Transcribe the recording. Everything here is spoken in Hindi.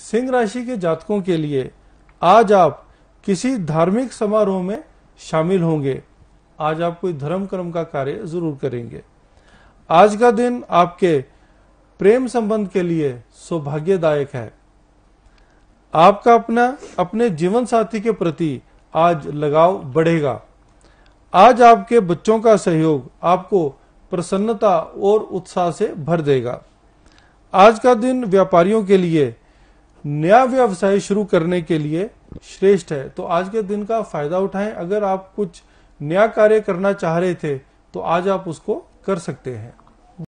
सिंह राशि के जातकों के लिए आज आप किसी धार्मिक समारोह में शामिल होंगे आज आप कोई धर्म कर्म का कार्य जरूर करेंगे आज का दिन आपके प्रेम संबंध के लिए सौभाग्यदायक है आपका अपना अपने जीवन साथी के प्रति आज लगाव बढ़ेगा आज आपके बच्चों का सहयोग आपको प्रसन्नता और उत्साह से भर देगा आज का दिन व्यापारियों के लिए नया व्यवसाय शुरू करने के लिए श्रेष्ठ है तो आज के दिन का फायदा उठाएं अगर आप कुछ नया कार्य करना चाह रहे थे तो आज आप उसको कर सकते हैं